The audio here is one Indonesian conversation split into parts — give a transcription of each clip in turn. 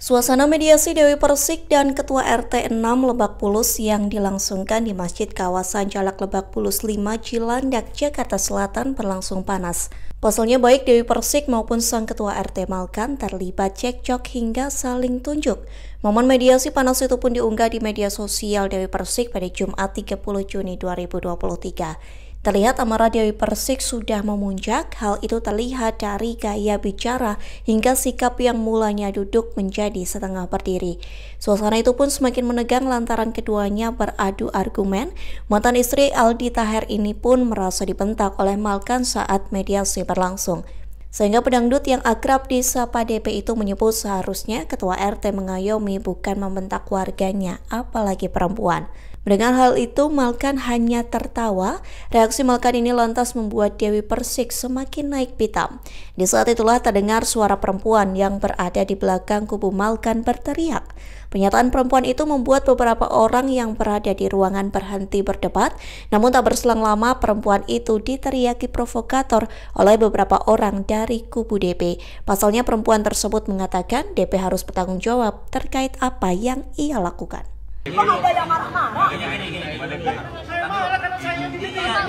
Suasana mediasi Dewi Persik dan Ketua RT 6 Lebak Bulus yang dilangsungkan di Masjid Kawasan Jalak Lebak Bulus 5 Cilandak, Jakarta Selatan berlangsung panas. Pasalnya baik Dewi Persik maupun sang Ketua RT Malkan terlibat cekcok hingga saling tunjuk. Momen mediasi panas itu pun diunggah di media sosial Dewi Persik pada Jumat 30 Juni 2023. Terlihat amarah Dewi Persik sudah memuncak, hal itu terlihat dari gaya bicara hingga sikap yang mulanya duduk menjadi setengah berdiri. Suasana itu pun semakin menegang lantaran keduanya beradu argumen. Mantan istri Aldi Taher ini pun merasa dibentak oleh Malkan saat mediasi berlangsung. Sehingga pedangdut yang akrab disapa DP itu menyebut seharusnya ketua RT mengayomi bukan membentak warganya, apalagi perempuan. Mendengar hal itu, Malkan hanya tertawa. Reaksi Malkan ini lantas membuat Dewi Persik semakin naik pitam. Di saat itulah terdengar suara perempuan yang berada di belakang kubu Malkan berteriak. Pernyataan perempuan itu membuat beberapa orang yang berada di ruangan berhenti berdebat, namun tak berselang lama perempuan itu diteriaki provokator oleh beberapa orang dari kubu DP. Pasalnya perempuan tersebut mengatakan DP harus bertanggung jawab terkait apa yang ia lakukan. Kok ada marah-marah?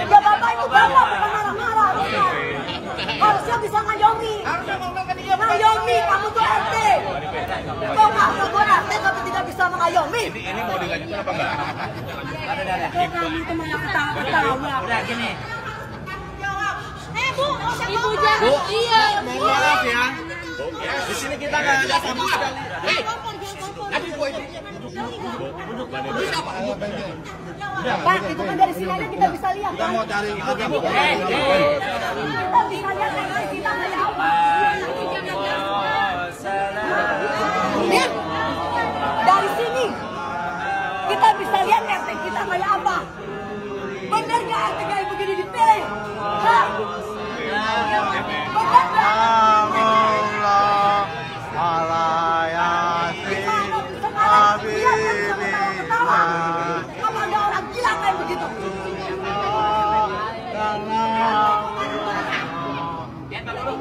Ya bapak itu bapak sama Yomi. Nah Yomi, kamu tuh RT. Kok nggak gue RT tapi tidak bisa mengayomi? Ini, mau dilanjutin apa enggak? Kok kamu tuh malah ketawa Udah gini. Eh, bu, Ibu jangan. Bu, iya. Mohon maaf ya. Di sini kita nggak ada sama Hei, adik gue ini. Pak, itu kan dari sini aja kita bisa lihat. Kita kan? mau cari. Oke, bu.